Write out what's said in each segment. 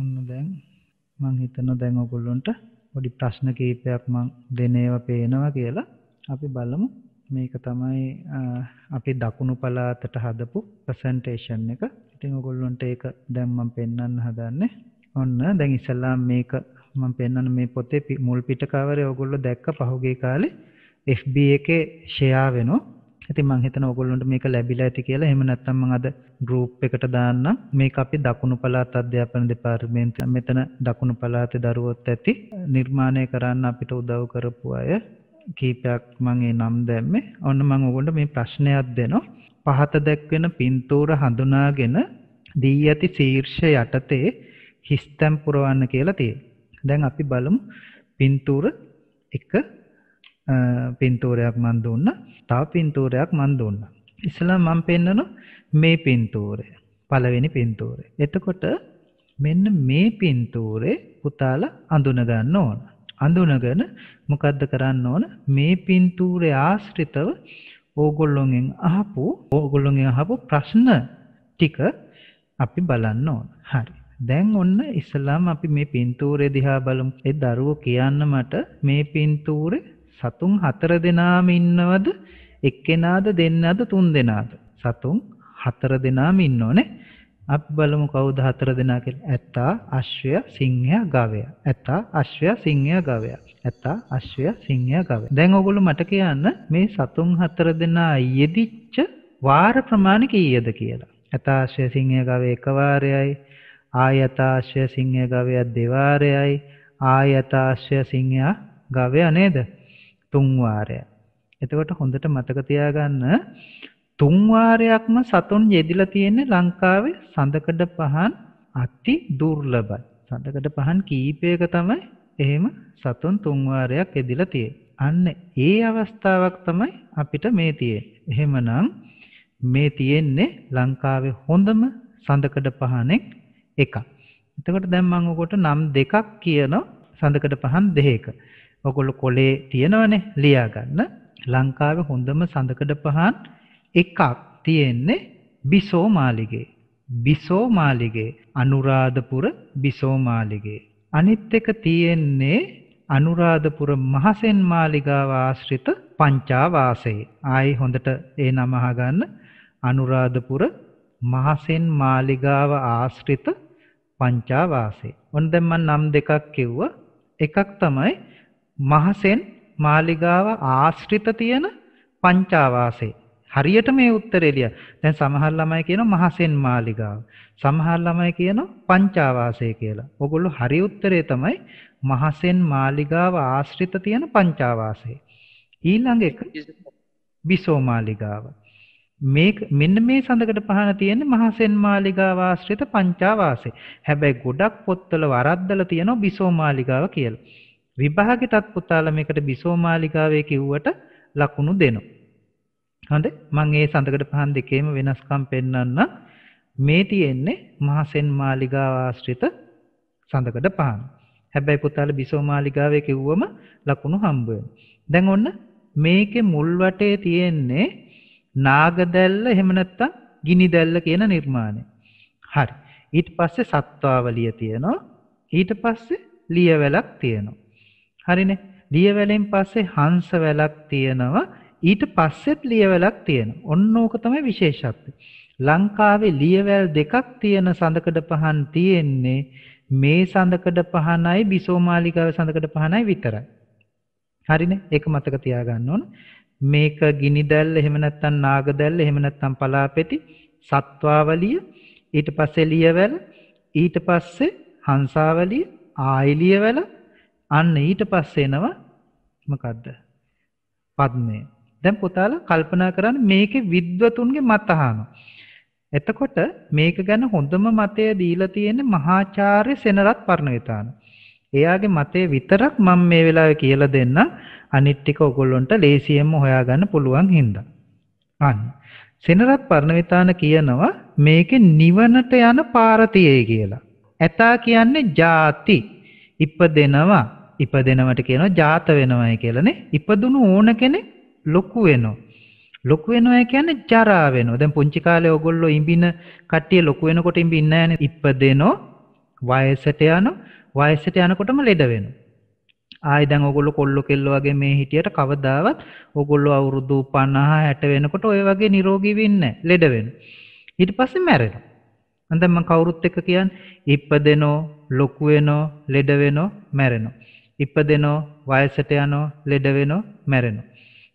ඔන්න දැන් මං හිතන දැන් ඔගොල්ලොන්ට පොඩි ප්‍රශ්න කීපයක් මං දෙනේව පේනවා කියලා අපි බලමු මේක තමයි අපි දකුණු පලාතට හදපු ප්‍රසන්ටේෂන් එක ඉතිං ඔගොල්ලොන්ට ඒක දැම්මම් පෙන්න්න හදන්නේ ඔන්න දැන් ඉසල්ලා මේක මම පෙන්න්න මේ පොතේ මුල් පිටකාවර ඔගොල්ලො දැක්ක පහුගේ කාලේ FB එක ෂයා වෙනවා ඉතින් මං හිතන ඔයගොල්ලන්ට මේක ලැබිලා ඇති කියලා. එහෙම නැත්නම් මං අද group එකට දාන්න මේක අපි දකුණු පළාත් අධ්‍යාපන දෙපාර්තමේන්තුව මෙතන දකුණු පළාතේ දරුවොත් ඇති නිර්මාණය කරන්න අපිට උදව් කරපු අය කීපයක් මං ඒ නම් දැම්මේ. ඔන්න මං ඔයගොල්ලන්ට මේ ප්‍රශ්නයක් දෙනවා. පහත දැක්වෙන පින්තූර හඳුනාගෙන දී ඇති ශීර්ෂ යටතේ හිස්තැම් පුරවන්න කියලා තියෙනවා. දැන් අපි බලමු පින්තූර 1 පින්තූරයක් මන් දුන්න තව පින්තූරයක් මන් දුන්න. ඉස්සලා මං පෙන්නනු මේ පින්තූරය පළවෙනි පින්තූරේ. එතකොට මෙන්න මේ පින්තූරේ පුතාල අඳුනගන්න ඕන. අඳුනගෙන මොකද්ද කරන්න ඕන මේ පින්තූරේ ආශ්‍රිතව ඕගොල්ලොන්ගෙන් අහපු ඕගොල්ලොන්ගෙන් අහපු ප්‍රශ්න ටික අපි බලන්න ඕන. හරි. දැන් ඔන්න ඉස්සලාම අපි මේ පින්තූරේ දිහා බලමු. ඒ දරුවෝ කියන්න මට මේ පින්තූරේ සතුන් හතර දෙනාම ඉන්නවද එක්කෙනාද දෙන්නද තුන් දෙනාද සතුන් හතර දෙනාම ඉන්න ඕනේ අප බලමු කවුද හතර දෙනා කියලා ඇත්තා අශ්වය සිංහයා ගවයා ඇත්තා අශ්වය සිංහයා ගවයා ඇත්තා අශ්වය සිංහයා ගවයා දැන් ඔයගොල්ලෝ මට කියන්න මේ සතුන් හතර දෙනා යෙදිච්ච වාර ප්‍රමාණ කීයද කියලා ඇතා අශ්වය සිංහයා ගවයා එක වාරයයි ආයතා අශ්වය සිංහයා ගවයා දෙවාරයයි ආයතා අශ්වය සිංහයා ගවයා නේද තුන්වාරය. එතකොට හොඳට මතකතියාගන්න තුන්වාරයක්ම සතුන් යෙදිල තියෙන්නේ ලංකාවේ සඳකඩ පහන් අත්ති දුර්ලබයි. සඳකඩ පහන් කීපයක තමයි එහෙම සතුන් තුන්වාරයක් යෙදිල තිය. අන්න ඒ අවස්ථාවක් තමයි අපිට මේ තිය. එහෙමනම් මේ තියෙන්නේ ලංකාවේ හොඳම සඳකඩ පහනෙක් එකක්. එතකට දැම්මංගකොට නම් දෙකක් කියන සඳකට පහන් දෙහක. ඔගොල්ලු කොලේ තියෙනවනේ ලියාගන්න ලංකාව හොඳම සඳකඩ පහන් එකක් තියෙන්නේ බිසෝ මාලිගේ. බිසෝ මාලිගේ අනුරාධපුර බිසෝ මාලිගේ. අනිත් එක තියෙන්නේ අනුරාධපුර මහසෙන් මාලිගාව ආශ්‍රිත පංචාවාසයේ. ආයි හොඳට ඒ නම අහගන්න. අනුරාධපුර මහසෙන් මාලිගාව ආශ්‍රිත පංචාවාසේ. ඔන්න දැන් මම නම් දෙකක් කිව්වා. එකක් තමයි මහසෙන් මාලිගාව ආශ්‍රිත තියෙන පංචාවාසේ. හරියට මේ උත්තරේ ලිය. දැන් සමහර ළමයි කියනවා මහසෙන් මාලිගාව. සමහර ළමයි කියනවා පංචාවාසය කියලා. ඔගොල්ලෝ හරි උත්තරේ තමයි මහසෙන් මාලිගාව ආශ්‍රිත තියෙන පංචාවාසය. ඊළඟ එක බිසෝ මාලිගාව. මේ මෙන්න මේ සඳකට පහන තියෙන්නේ මහසෙන් මාලිගාව ආශ්‍රිත පංචාවාසය. හැබැයි ගොඩක් පොත්වල වරද්දලා තියෙනවා බිසෝ මාලිගාව කියලා. විභාගටත් පුතාල මේකට බිසෝමාලිකාවේ කිව්වට ලකුණු දෙනවා. හොඳ මං ඒ සඳකට පහන් දෙකේම වෙනස්කම් පෙන්වන්න මේ තියෙන්නේ මහසෙන් මාලිගාව ආශ්‍රිත සඳකට පහන්. හැබැයි පුතාල බිසෝමාලිකාවේ කිව්වම ලකුණු හම්බ දැන් ඔන්න මේකේ මුල් වටේ තියෙන්නේ නාගදැල්ල එහෙම නැත්නම් ගිනිදැල්ල කියන නිර්මාණය. හරි. ඊට පස්සේ සත්වාවලිය තියෙනවා. ඊට පස්සේ ලියවැලක් තියෙනවා. හරිනේ. ලියවැලෙන් පස්සේ හංස වැලක් තියෙනවා. ඊට පස්සෙත් ලියවැලක් තියෙනවා. ඔන්න ඕක තමයි විශේෂත්වය. ලංකාවේ ලියවැල් දෙකක් තියෙන සඳකඩ පහන් තියෙන්නේ මේ සඳකඩ පහනයි බිසෝමාලිගාව සඳකඩ පහනයි විතරයි. හරිනේ? ඒක මතක තියාගන්න ඕන. මේක ගිනිදැල් එහෙම නැත්නම් නාගදැල් එහෙම නැත්නම් පලාපෙති සත්වාවලිය ඊට පස්සේ ලියවැල ඊට පස්සේ හංසාවලිය ආයිලියවැල අන්න ඊට පස්සේ එනවා මොකද්ද? පද්මය. දැන් පුතාලා කල්පනා කරන්න මේකේ විද්වතුන්ගේ මත අහනවා. එතකොට මේක ගැන හොඳම මතය දීලා තියෙන්නේ මහාචාර්ය සෙනරත් පරණවිතාන. එයාගේ මතය විතරක් මම මේ වෙලාවේ කියලා දෙන්න අනිත් ටික ඔයගොල්ලන්ට ලේසියෙන්ම හොයාගන්න පුළුවන් හින්දා. අන්න. සෙනරත් පරණවිතාන කියනවා මේකේ නිවනට යන පාර කියලා. ඇතා කියන්නේ ಜಾති ඉපදෙනවා ඉපදෙනවට කියනවා ජාත වෙනවයි කියලානේ. ඉපදුණු ඕන කෙනෙක් ලොකු වෙනවා. ලොකු වෙනවා කියන්නේ ජරා වෙනවා. දැන් පුංචි කාලේ ඔයගොල්ලෝ ඉඹින කට්ටිය ලොකු වෙනකොට ඉඹින්නේ නැහැනේ. ඉපදෙනෝ වයසට යනෝ වයසට යනකොටම ලෙඩ වෙනවා. ආයි දැන් ඔයගොල්ලෝ කොල්ල කෙල්ල වගේ මේ හිටියට කවදාවත් ඔයගොල්ලෝ අවුරුදු 50 60 වෙනකොට ඔය වගේ නිරෝගී වෙන්නේ නැහැ. ලෙඩ වෙනවා. ඊට පස්සේ මැරෙනවා. අන්දම කවුරුත් එක්ක කියන්නේ ඉපදෙනෝ ලොකු වෙනෝ ලෙඩ වෙනෝ මැරෙනෝ ඉපදෙනෝ වයසට යනෝ ලෙඩ වෙනෝ මැරෙනෝ.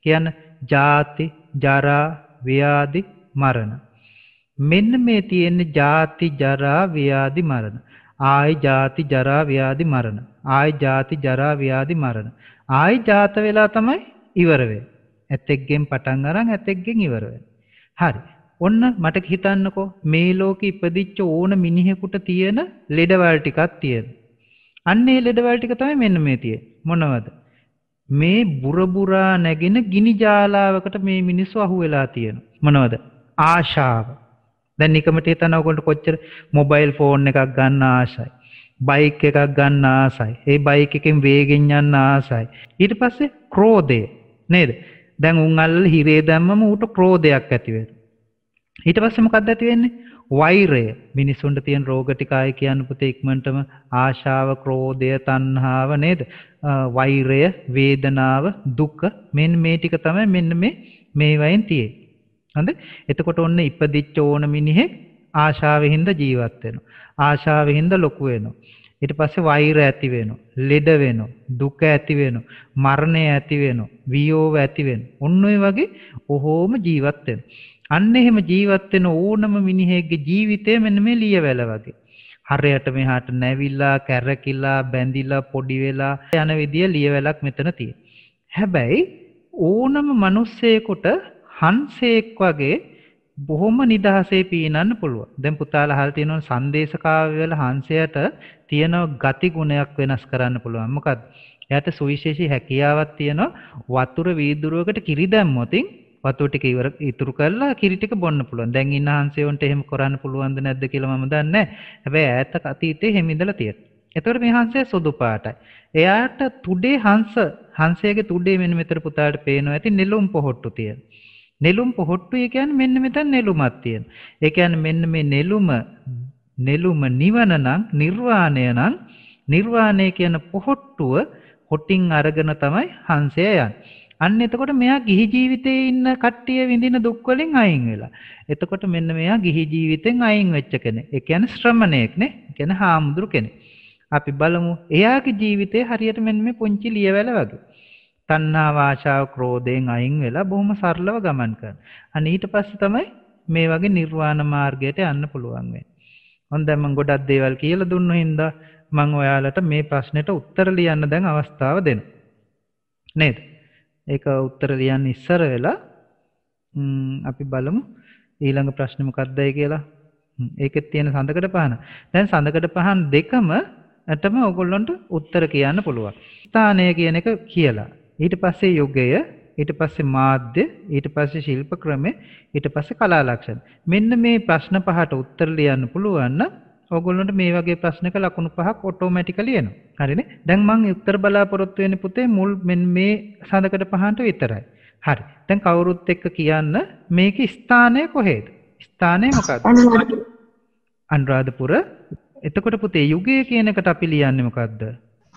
කියන ජාති ජරා ව්‍යාධි මරණ. මෙන්න මේ තියෙන ජාති ජරා ව්‍යාධි මරණ. ආයි ජාති ජරා ව්‍යාධි මරණ. ආයි ජාති ජරා ව්‍යාධි මරණ. ආයි ජාත වෙලා තමයි ඉවර වෙන්නේ. ඇතෙක්ගෙන් පටන් අරන් ඇතෙක්ගෙන් ඉවර හරි. ඔන්න මට හිතන්නකෝ මේ ලෝකෙ ඉපදිච්ච ඕන මිනිහෙකුට තියෙන ලෙඩවල් ටිකක් තියෙනවා. අන්නේ ලෙඩවල ටික තමයි මෙන්න මේ තියෙන්නේ. මොනවද? මේ බුරබුරා නැගෙන ගිනි ජාලාවකට මේ මිනිස්සු අහු වෙලා තියෙනවා. මොනවද? ආශාව. දැන් නිකමට හිතන ඔයගොල්ලෝ කොච්චර මොබයිල් ෆෝන් එකක් ගන්න ආසයි. බයික් එකක් ගන්න ආසයි. ඒ බයික් එකෙන් වේගෙන් යන්න ආසයි. ඊට පස්සේ ක්‍රෝධය නේද? දැන් උන් අල්ල හිරේ දැම්මම ඌට ක්‍රෝධයක් ඇති වෙනවා. ඊට පස්සේ මොකක්ද ඇති වෙන්නේ? වෛරය මිනිසුන්ට තියෙන රෝග ටිකයි කියන්න පුතේ ඉක්මනටම ආශාව ක්‍රෝධය තණ්හාව නේද වෛරය වේදනාව දුක මෙන්න මේ ටික තමයි මෙන්න මේ මේවයින් තියෙන්නේ හඳ එතකොට ඔන්න ඉපදිච්ච ඕන මිනිහෙක් ආශාවෙහිඳ ජීවත් වෙනවා ආශාවෙහිඳ ලොකු වෙනවා ඊට පස්සේ වෛර ඇති වෙනවා ලෙඩ වෙනවා දුක ඇති වෙනවා මරණය ඇති වෙනවා වියෝව ඇති වෙනවා ඔන්න ඔය වගේ ඔහොම ජීවත් වෙනවා අන්න එහෙම ජීවත් වෙන ඕනම මිනිහෙක්ගේ ජීවිතය මෙන්න මේ ලියවැල වගේ. හරයට මෙහාට නැවිලා, කැරකිලා, බැඳිලා, පොඩි වෙලා යන විදිය ලියවැලක් මෙතන තියෙනවා. හැබැයි ඕනම මිනිස්සෙකුට හංසෙක් වගේ බොහොම නිදහසේ පීනන්න පුළුවන්. දැන් පුතාලා අහලා තියෙනවා සංදේශ කාව්‍යවල හංසයට තියෙන ගති ගුණයක් වෙනස් කරන්න පුළුවන්. මොකද එයාට සුවිශේෂී හැකියාවක් තියෙනවා වතුර වීදුරුවකට කිරි දැම්මොතින් වතුර ටික ඉවර ඉතුරු කරලා කිරි ටික බොන්න පුළුවන්. දැන් ඉන්න හංසයන්ට එහෙම කරන්න පුළුවන්ද නැද්ද කියලා මම දන්නේ නැහැ. හැබැයි ඈත අතීතයේ එහෙම ඉඳලා තියෙනවා. එතකොට මේ හංසය සුදු පාටයි. එයාට තුඩේ හංස හංසයගේ තුඩේ මෙන්න මෙතන පුතාට පේනවා ඇති නෙළුම් පොහොට්ටු තියෙන. නෙළුම් පොහොට්ටුය කියන්නේ මෙන්න මෙතන නෙළුමක් තියෙන. ඒ කියන්නේ මෙන්න මේ නෙළුම නෙළුම නිවන නම් නිර්වාණය නම් නිර්වාණය කියන පොහොට්ටුව හොටින් අරගෙන තමයි හංසය යන්නේ. අන්න එතකොට මෙයා ගිහි ජීවිතේ ඉන්න කට්ටිය විඳින දුක් වලින් අයින් වෙලා. එතකොට මෙන්න මෙයා ගිහි ජීවිතෙන් අයින් වෙච්ච කෙනෙක්. ඒ කියන්නේ ශ්‍රමණයෙක් නේ. ඒ කියන්නේ හාමුදුරු කෙනෙක්. අපි බලමු එයාගේ ජීවිතේ හරියට මෙන්න මේ පුංචි ලියවැල වගේ. තණ්හා වාචාව ක්‍රෝධයෙන් අයින් වෙලා බොහොම සරලව ගමන් කරනවා. අන්න ඊට පස්සේ තමයි මේ වගේ නිර්වාණ මාර්ගයට යන්න පුළුවන් වෙන්නේ. හොඳයි මම ගොඩක් දේවල් කියලා දුන්නා හින්දා මම ඔයාලට මේ ප්‍රශ්නෙට උත්තර ලියන්න දැන් අවස්ථාව දෙනවා. නේද? ඒක උත්තර ලියන්න ඉස්සර වෙලා අපි බලමු ඊළඟ ප්‍රශ්නම කද්දයි කියලා ඒකෙත් තියෙන සඳකට පහන දැන් සඳකට පහන් දෙකම ඇටම ඔගොල්ලොන්ට උත්තර කියන්න පුළුවන් ස්ථානය කියන එක කියලා ඊට පස්සේ යුගය ඊට පස්සේ මාධ්‍ය ඊට පස්සේ ශිල්ප ක්‍රමය ඊට පස්සේ කලා ලක්ෂණ මෙන්න මේ ප්‍රශ්න පහට උත්තර ලියන්න පුළුවන් නම් ඕගොල්ලන්ට මේ වගේ ප්‍රශ්නක ලකුණු පහක් ඔටෝමැටිකලි එනවා. හරිනේ? දැන් මම උත්තර බලාපොරොත්තු වෙන්නේ පුතේ මුල් මෙන්න මේ සඳකඩ පහට විතරයි. හරි. දැන් කවුරුත් එක්ක කියන්න මේකේ ස්ථානය කොහෙද? ස්ථානය මොකක්ද? අනුරාධපුර. එතකොට පුතේ යුගය කියන එකට අපි ලියන්නේ මොකද්ද?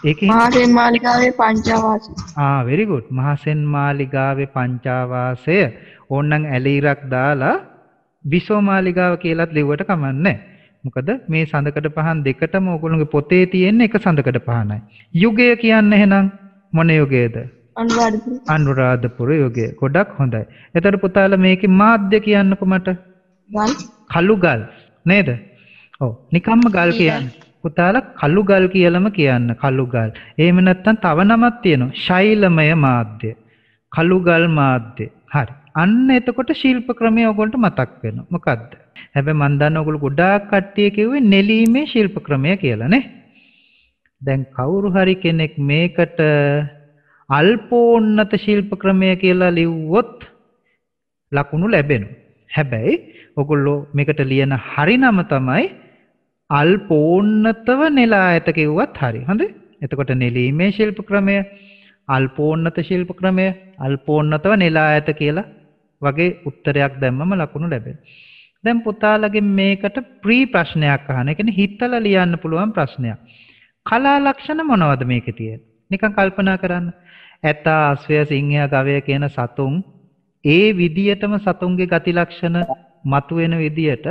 ඒකේ මහසෙන් මාලිගාවේ පංචාවාසය. ආ very good. මහසෙන් මාලිගාවේ පංචාවාසය. ඕන්නම් ඇලීරක් දාලා විසෝ මාලිගාව කියලාත් ලිව්වට කමන්නේ නැහැ. මොකද මේ සඳකඩ පහන් දෙකටම ඔයගොල්ලෝගේ පොතේ තියෙන එක සඳකඩ පහනයි. යුගය කියන්නේ එහෙනම් මොන යුගයේද? අනුරාධපුර යුගය. ගොඩක් හොඳයි. එතකොට පුතාලා මේකේ මාධ්‍ය කියන්නකෝ මට. ගල්. කළු ගල් නේද? ඔව්. නිකම්ම ගල් කියන්නේ. පුතාලා කළු ගල් කියලාම කියන්න කළු ගල්. එහෙම නැත්නම් තව නමක් තියෙනවා. ශෛලමය මාධ්‍ය. කළු ගල් මාධ්‍ය. හරි. අන්න එතකොට ශිල්ප ක්‍රමය ඔයගොල්ලන්ට මතක් වෙනවා. මොකද්ද? හැබැයි මන් දන්න ඔයගොල්ලෝ ගොඩාක් කට්ටිය කිව්වේ නෙලීමේ ශිල්ප ක්‍රමය කියලා නේ. දැන් කවුරු හරි කෙනෙක් මේකට අල්පෝන්නත ශිල්ප ක්‍රමය කියලා ලිව්වොත් ලකුණු ලැබෙනවා. හැබැයි ඔයගොල්ලෝ මේකට ලියන හරි නම තමයි අල්පෝන්නතව නෙලා ඇත කිව්වත් හරි. හොඳයි. එතකොට නෙලීමේ ශිල්ප ක්‍රමය අල්පෝන්නත ශිල්ප ක්‍රමය අල්පෝන්නතව නෙලා ඇත කියලා වගේ උත්තරයක් දැම්මම ලකුණු ලැබෙනවා. දැන් පුතාලගෙන් මේකට ප්‍රී ප්‍රශ්නයක් අහන. ඒ කියන්නේ හිතලා ලියන්න පුළුවන් ප්‍රශ්නයක්. කලා ලක්ෂණ මොනවද මේකේ තියෙන්නේ? නිකන් කල්පනා කරන්න. ඇත, අස්වැය, සිංහය, ගවය කියන සතුන් ඒ විදියටම සතුන්ගේ ගති ලක්ෂණ මතුවෙන විදියට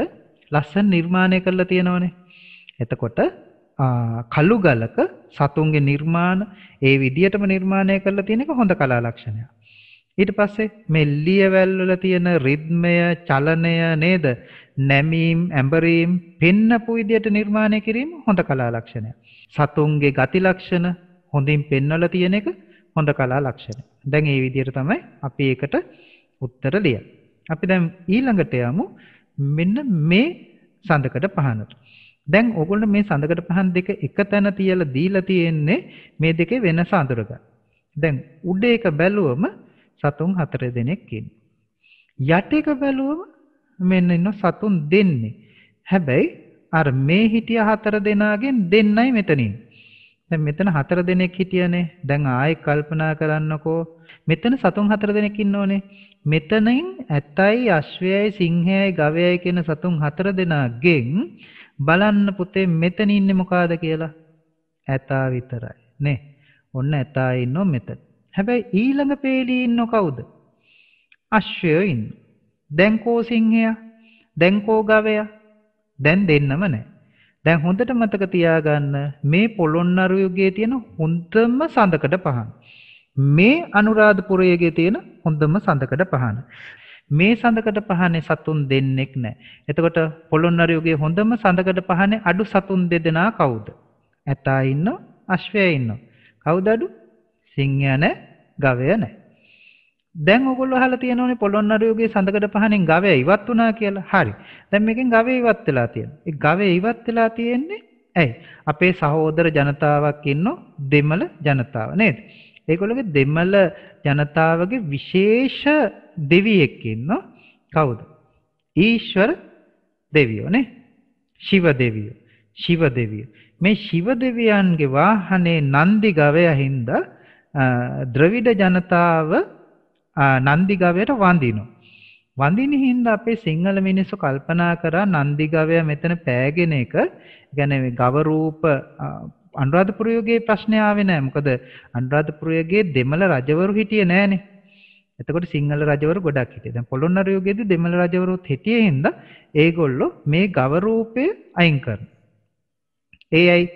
ලස්සන නිර්මාණය කරලා තියෙනවනේ. එතකොට කළු ගලක සතුන්ගේ නිර්මාණ ඒ විදියටම නිර්මාණය කරලා තියෙන එක හොඳ කලා ලක්ෂණයක්. ඊට පස්සේ මේ ලියවැල් වල තියෙන රිද්මය, චලනය නේද? නැමීම්, ඇඹරීම් පෙන්නපු විදියට නිර්මාණය කිරීම හොඳ කලා ලක්ෂණයක්. සතුන්ගේ ගති ලක්ෂණ හොඳින් පෙන්වලා තියෙන එක හොඳ කලා ලක්ෂණ. දැන් මේ විදියට තමයි අපි ඒකට උත්තර ලියන්නේ. අපි දැන් ඊළඟට යමු මෙන්න මේ සඳකඩ පහනට. දැන් ඕගොල්ලෝ මේ සඳකඩ පහන් දෙක එක තැන තියලා දීලා තියෙන්නේ මේ දෙකේ වෙනස අඳුරගන්න. දැන් උඩ එක බැලුවම සතුන් හතර දෙනෙක් ඉන්නේ. යට එක බැලුවම මෙන්න ඉන්න සතුන් දෙන්නේ. හැබැයි අර මේ හිටිය හතර දෙනාගෙන් දෙන්නයි මෙතනින්. දැන් මෙතන හතර දෙනෙක් හිටියනේ. දැන් ආයෙ කල්පනා කරන්නකෝ. මෙතන සතුන් හතර දෙනෙක් ඉන්නෝනේ. මෙතනින් ඇත්තයි, අශ්වයයි, සිංහයයි, ගවයයි කියන සතුන් හතර දෙනාගෙන් බලන්න පුතේ මෙතන ඉන්නේ මොකಾದ කියලා. ඇතා විතරයි. නේ. ඔන්න ඇතා ඉන්නෝ මෙතන. හැබැයි ඊළඟ පේලී ඉන්න කවුද? අශ්වය ඉන්න. දැන් කෝ සිංහයා, දැන් කෝ ගවයා, දැන් දෙන්නම නැහැ. දැන් හොඳට මතක තියාගන්න මේ පොළොන්නරු යුගයේ තියෙන හොඳම සඳකඩ පහන. මේ අනුරාධපුර යුගයේ තියෙන හොඳම සඳකඩ පහන. මේ සඳකඩ පහනේ සතුන් දෙන්නෙක් නැහැ. එතකොට පොළොන්නරු යුගයේ හොඳම සඳකඩ පහනේ අඩු සතුන් දෙදෙනා කවුද? ඇතා ඉන්නවා, අශ්වයා ඉන්නවා. කවුද අඩු? සිංහයා නැහැ, ගවය නැහැ. දැන් ඔයගොල්ලෝ අහලා තියෙනෝනේ පොළොන්නරුවගේ සඳකඩ පහනෙන් ගවය ඉවත් වුණා කියලා. හරි. දැන් මේකෙන් ගවය ඉවත් වෙලා තියෙනවා. ඒ ගවය ඉවත් වෙලා තියෙන්නේ ඇයි? අපේ සහෝදර ජනතාවක් ඉන්නෝ දෙමළ ජනතාව නේද? ඒගොල්ලෝගේ දෙමළ ජනතාවගේ විශේෂ දෙවියෙක් ඉන්නෝ කවුද? ඊශ්වර දෙවියෝ නේ. ශිව දෙවියෝ. ශිව දෙවියෝ. මේ ශිව දෙවියන්ගේ වාහනේ නන්දි ගවය හින්දා ද්‍රවිඩ ජනතාව නන්දිගවයට වඳිනෝ. වඳින හින්දා අපේ සිංහල මිනිස්සු කල්පනා කරා නන්දිගවය මෙතන පෑගෙන එක ගැන ගව රූප අනුරාධපුර යුගයේ ප්‍රශ්නය ආවේ නෑ. මොකද අනුරාධපුර යුගයේ දෙමළ රජවරු හිටියේ නෑනේ. එතකොට සිංහල රජවරු ගොඩක් හිටියේ. දැන් පොළොන්නරු යුගයේදී දෙමළ රජවරුත් හිටියේ හින්දා ඒගොල්ලෝ මේ ගව රූපය අයින් කරනවා. ඒ ඇයි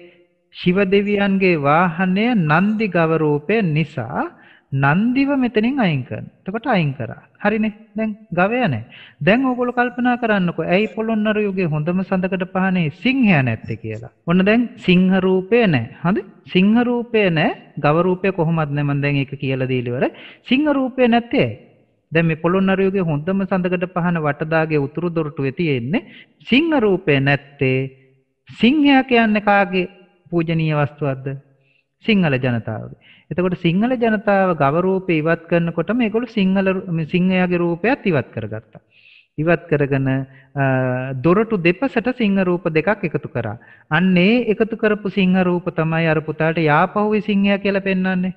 ශිව දෙවියන්ගේ වාහනය නන්දි ගව රූපය නිසා නන්දිව මෙතනින් අයින් කරන. එතකොට අයින් කරා. හරිනේ. දැන් ගවය නැහැ. දැන් ඕගොල්ලෝ කල්පනා කරන්නකෝ ඇයි පොළොන්නරු යුගයේ හොඳම සඳකඩ පහනේ සිංහයා නැත්තේ කියලා. ඔන්න දැන් සිංහ රූපය නැහැ. හරි? සිංහ රූපය නැහැ. ගව රූපය කොහොමත් නැහැ. මම දැන් ඒක කියලා දීලා ඉවරයි. සිංහ රූපය නැත්තේ දැන් මේ පොළොන්නරු යුගයේ හොඳම සඳකඩ පහන වටදාගේ උතුරු දොරටුවේ තියෙන්නේ සිංහ රූපය නැත්තේ. සිංහයා කියන්නේ කාගේ පූජනීය වස්තුවක්ද සිංහල ජනතාවගේ. එතකොට සිංහල ජනතාව ගව රූපේ ඉවත් කරනකොටම ඒගොල්ලෝ සිංහල සිංහයාගේ රූපයත් ඉවත් කරගත්තා. ඉවත් කරගෙන දොරටු දෙපසට සිංහ රූප දෙකක් එකතු කරා. අන්නේ එකතු කරපු සිංහ රූප තමයි අර පුතාට යාපහුවේ සිංහයා කියලා පෙන්වන්නේ.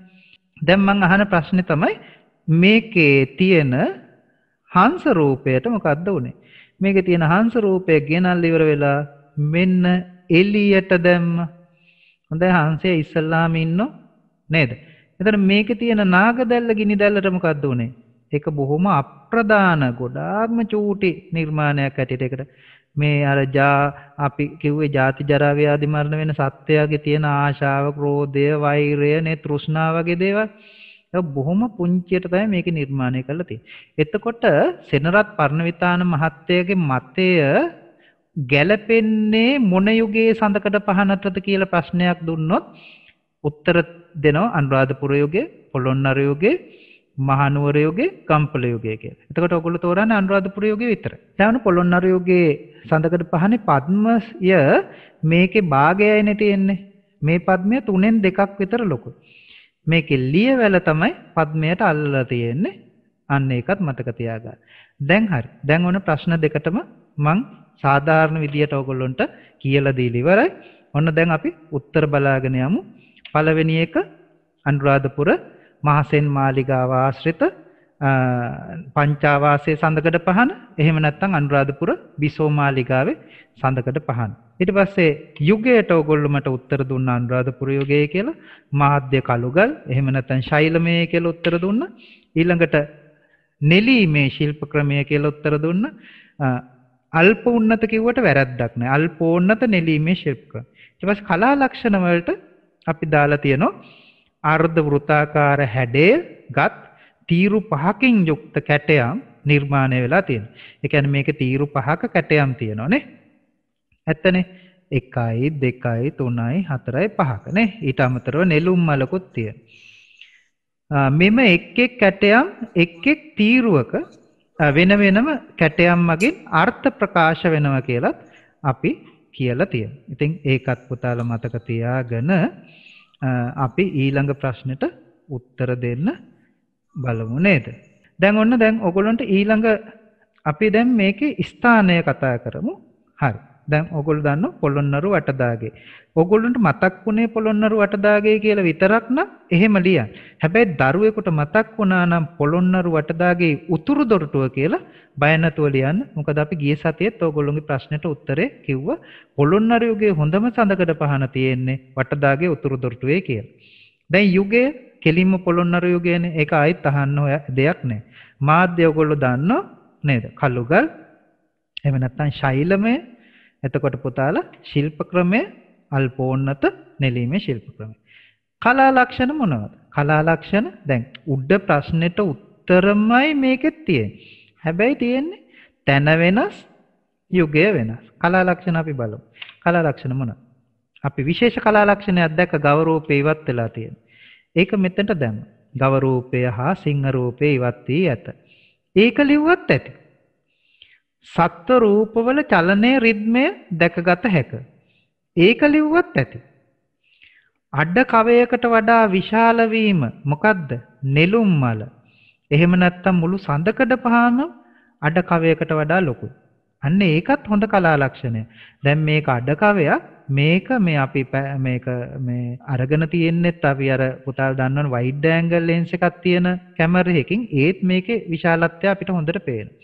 දැන් මම අහන ප්‍රශ්නේ තමයි මේකේ තියෙන හංස රූපයට මොකද්ද උනේ? මේකේ තියෙන හංස රූපය ගෙනල්ලා ඉවර වෙලා මෙන්න එළියට දැම්මා. හොඳයි හංසය ඉස්සල්ලාම ඉන්නෝ නේද? එතකොට මේකේ තියෙන නාගදැල්ල ගිනිදැල්ලට මොකද්ද උනේ? ඒක බොහොම අප්‍රදාන ගොඩාක්ම චූටි නිර්මාණයක් ඇටියට ඒකට මේ අර ජා අපි කිව්වේ ජාති ජරා ව්‍යාධි මරණ වෙන සත්‍යයගේ තියෙන ආශාව, ක්‍රෝධය, වෛරය, නේ තෘෂ්ණාව වගේ දේවල් ඒක බොහොම පුංචියට තමයි මේක නිර්මාණය කරලා තියෙන්නේ. එතකොට සෙනරත් පර්ණවිතාන මහත්තයගේ මතය ගැලපෙන්නේ මොන යුගයේ සඳකඩ පහනටද කියලා ප්‍රශ්නයක් දුන්නොත් උත්තර දෙනවා අනුරාධපුර යුගයේ පොළොන්නරු යුගයේ මහනුවර යුගයේ කම්පල යුගය කියලා. එතකොට ඔයගොල්ලෝ තෝරන්නේ අනුරාධපුර යුගය විතරයි. ඊළඟ පොළොන්නරු යුගයේ සඳකඩ පහනේ පද්මය මේකේ භාගයයිනේ තියෙන්නේ. මේ පද්මය තුනෙන් දෙකක් විතර ලොකුයි. මේකේ ලියවැල තමයි පද්මයට අල්ලලා තියෙන්නේ. අන්න ඒකත් මතක තියාගන්න. දැන් හරි. දැන් ඔන ප්‍රශ්න දෙකටම මං සාධාරණ විදිහට ඔයගොල්ලන්ට කියලා දීලා ඉවරයි. ඔන්න දැන් අපි උත්තර බලාගෙන යමු. පළවෙනි එක අනුරාධපුර මහසෙන් මාලිගාව ආශ්‍රිත පංචාවාසයේ සඳකඩ පහන එහෙම නැත්නම් අනුරාධපුර බිසෝ මාලිගාවේ සඳකඩ පහන. ඊට පස්සේ යුගයට ඕගොල්ලෝ මට උත්තර දුන්න අනුරාධපුර යුගය කියලා මාධ්‍ය කලුගල් එහෙම නැත්නම් ශෛලමය කියලා උත්තර දුන්න. ඊළඟට නෙලීමේ ශිල්ප ක්‍රමය කියලා උත්තර දුන්න. අල්ප උන්නත කිව්වට වැරද්දක් නෑ. අල්පෝන්නත නෙලීමේ ශිල්පක. ඊට පස්සේ කලා ලක්ෂණ වලට අපි දාලා තියෙනවා අර්ධ වෘත්තාකාර හැඩයගත් තීරු පහකින් යුක්ත කැටයම් නිර්මාණය වෙලා තියෙනවා. ඒ කියන්නේ මේක තීරු පහක කැටයම් තියෙනවා නේ. ඇත්තනේ. එකයි දෙකයි තුනයි හතරයි පහකනේ ඊට අමතරව නෙළුම් මලකුත් තියෙන. මෙම එක් එක් කැටයම් එක් එක් තීරුවක වෙන වෙනම කැටයම් මගින් අර්ථ ප්‍රකාශ වෙනවා කියලත් අපි කියලා තියෙන. ඉතින් ඒකත් පුතාලා මතක තියාගෙන අපි ඊළඟ ප්‍රශ්නෙට උත්තර දෙන්න බලමු නේද? දැන් ඔන්න දැන් ඔයගොල්ලන්ට ඊළඟ අපි දැන් මේකේ ස්ථානය කතා කරමු. හරි. දැන් ඔගොල්ලෝ දන්න පොළොන්නරු වටදාගේ. ඔගොල්ලන්ට මතක් වුණේ පොළොන්නරු වටදාගේ කියලා විතරක් නම් එහෙම ලියන්න. හැබැයි දරුවෙකුට මතක් වුණා නම් පොළොන්නරු වටදාගේ උතුරු දොරටුව කියලා බය නැතුව ලියන්න. මොකද අපි ගිය සතියේත් ඔයගොල්ලෝගේ ප්‍රශ්නෙට උත්තරේ කිව්වා පොළොන්නරුගේ හොඳම සඳකඩ පහන තියෙන්නේ වටදාගේ උතුරු දොරටුවේ කියලා. දැන් යුගයේ කෙලින්ම පොළොන්නරු යුගයනේ. ඒක ආයෙත් අහන්න ඔය දෙයක් නෑ. මාධ්‍ය ඔයගොල්ලෝ දන්නව නේද? කලුගල් එහෙම නැත්නම් ශෛලමය එතකොට පුතාල ශිල්ප ක්‍රමය අල්පෝන්නත නෙලීමේ ශිල්ප ක්‍රමය. කලා ලක්ෂණ මොනවද? කලා ලක්ෂණ දැන් උඩ ප්‍රශ්නෙට උත්තරමයි මේකෙත් තියෙන්නේ. හැබැයි තියෙන්නේ තැන වෙනස්, යුගය වෙනස්. කලා ලක්ෂණ අපි බලමු. කලා ලක්ෂණ මොනවද? අපි විශේෂ කලා ලක්ෂණයක් දැක්ක ගවරූපේ ඉවත් වෙලා තියෙනවා. ඒක මෙතනට දැම්ම. ගවරූපය හා සිංහ රූපේ ඉවත් වී ඇත. ඒක ලිව්වත් ඇති. සත්ව රූපවල චලනයේ රිද්මය දැකගත හැක. ඒක ලිව්වත් ඇති. අඩ කවයකට වඩා විශාල වීම මොකද්ද? නෙළුම් මල. එහෙම නැත්නම් මුළු සඳකඩ පහම අඩ කවයකට වඩා ලොකුයි. අන්න ඒකත් හොඳ කලා ලක්ෂණය. දැන් මේක අඩ කවයක් මේක මේ අපි මේක මේ අරගෙන තියෙන්නෙත් අපි අර පුතාල දන්නවනේ වයිඩ් ඇන්ගල් ලෙන්ස් එකක් තියෙන කැමරාවකින් ඒත් මේකේ විශාලත්වය අපිට හොඳට පේනවා.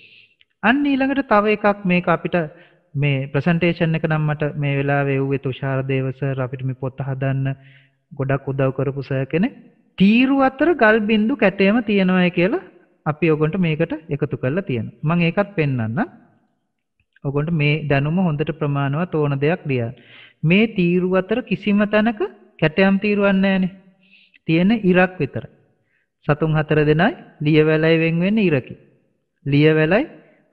අන්න ඊළඟට තව එකක් මේක අපිට මේ ප්‍රසන්ටේෂන් එක නම්මට මේ වෙලා වෙව්වේ තුෂාර දේවසර් අපිට මේ පොත්ත හදන්න ගොඩක් උදව් කරපු සර් කෙනෙක් තීරු අතර ගල් බින්දු කැටයම තියෙනවා කියලා අපි ඔගොන්ට මේකට එකතු කරලා තියෙන. මම ඒකත් පෙන්වන්න. ඔගොන්ට මේ දැනුම හොඳට ප්‍රමාණවත් ඕන දෙයක් ලියන්න. මේ තීරු අතර කිසිම තැනක කැටයම් තීරුවක් නැහැනේ. තියෙන ඉරක් විතර. සතුන් හතර දෙනයි ලියවැලයි වෙන් වෙන්නේ ඉරකි. ලියවැලයි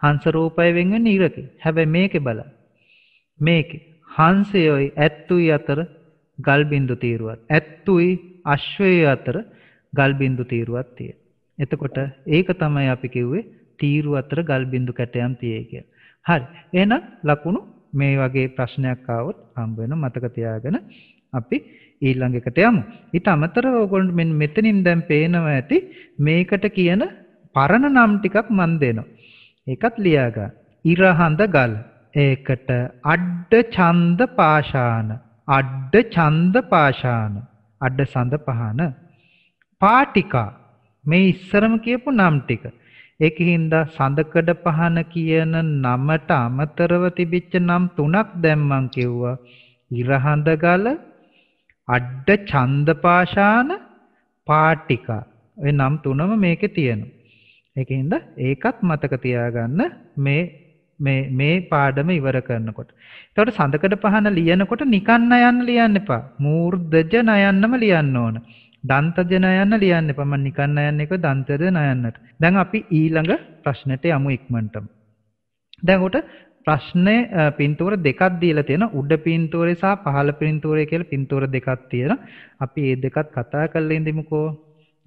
හංස රූපය වෙන් වෙන්නේ ඉරකේ. හැබැයි මේකේ බල. මේකේ හංසයයි ඇත්තුයි අතර ගල් බින්දු තීරුවක්. ඇත්තුයි අශ්වයයි අතර ගල් බින්දු තීරුවක් තියෙනවා. එතකොට ඒක තමයි අපි කිව්වේ තීරු අතර ගල් බින්දු කැටයම් තියේ කියලා. හරි. එහෙනම් ලකුණු මේ වගේ ප්‍රශ්නයක් ආවොත් හම්බ වෙන මතක තියාගෙන අපි ඊළඟ එකට යමු. ඊට අමතරව ඔයගොල්ලෝ මෙන්න මෙතනින් දැන් පේනවා ඇති මේකට කියන පරණ නම් ටිකක් මන් දෙනවා. ඒකත් ලියාගන්න. ඉරහඳ ගල්. ඒකට අඩ ඡන්ද පාෂාන. අඩ ඡන්ද පාෂාන. අඩ සඳ පහන. පාටිකා මේ ඉස්සරම කියපු නම් ටික. ඒකින්ද සඳකඩ පහන කියන නමට අමතරව තිබිච්ච නම් තුනක් දැම්මන් කිව්වා. ඉරහඳ ගල, අඩ ඡන්ද පාෂාන, පාටිකා. ওই නම් තුනම මේකේ තියෙනවා. ඒකින්ද ඒකත් මතක තියාගන්න මේ මේ මේ පාඩම ඉවර කරනකොට. එතකොට සඳකඩ පහන ලියනකොට නිකන් නයන්න ලියන්න එපා. මූර්ධජ නයන්නම ලියන්න ඕන. දන්තජ නයන්න ලියන්න එපා. මම නිකන් නයන්න එක දන්තජ නයන්නට. දැන් අපි ඊළඟ ප්‍රශ්නෙට යමු ඉක්මනටම. දැන් උට ප්‍රශ්නේ පින්තූර දෙකක් දීලා තියෙන උඩ පින්තූරේ සහ පහළ පින්තූරේ කියලා පින්තූර දෙකක් තියෙන. අපි මේ දෙකත් කතා කරලා ඉඳිමුකෝ.